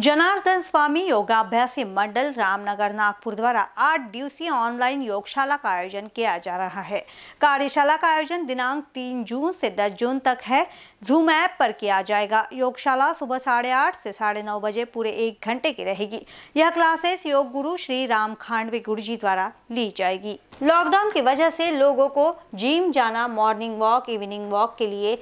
जनार्दन स्वामी योगाभ्यासी मंडल रामनगर नागपुर द्वारा आठ दिवसीय ऑनलाइन योगशाला का आयोजन किया जा रहा है कार्यशाला का आयोजन दिनांक 3 जून से 10 जून तक है जूम ऐप पर किया जाएगा योगशाला सुबह साढ़े आठ से साढ़े नौ बजे पूरे एक घंटे की रहेगी यह क्लासेस योग गुरु श्री राम खांडवे गुरु जी द्वारा ली जाएगी लॉकडाउन की वजह से लोगों को जिम जाना मॉर्निंग वॉक इवनिंग वॉक के लिए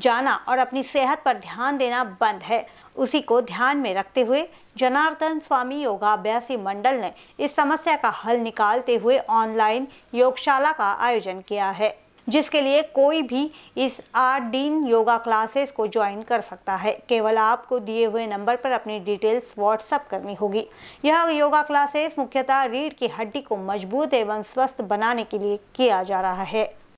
जाना और अपनी सेहत पर ध्यान देना बंद है उसी को ध्यान में रखते हुए जनार्दन स्वामी योगाभ्यासी मंडल ने इस समस्या का हल निकालते हुए ऑनलाइन योगशाला का आयोजन किया है जिसके लिए कोई भी इस आठ दिन योगा क्लासेस को ज्वाइन कर सकता है केवल आपको दिए हुए नंबर पर अपनी डिटेल्स व्हाट्सअप करनी होगी यह योगा क्लासेस मुख्यतः रीढ़ की हड्डी को मजबूत एवं स्वस्थ बनाने के लिए किया जा रहा है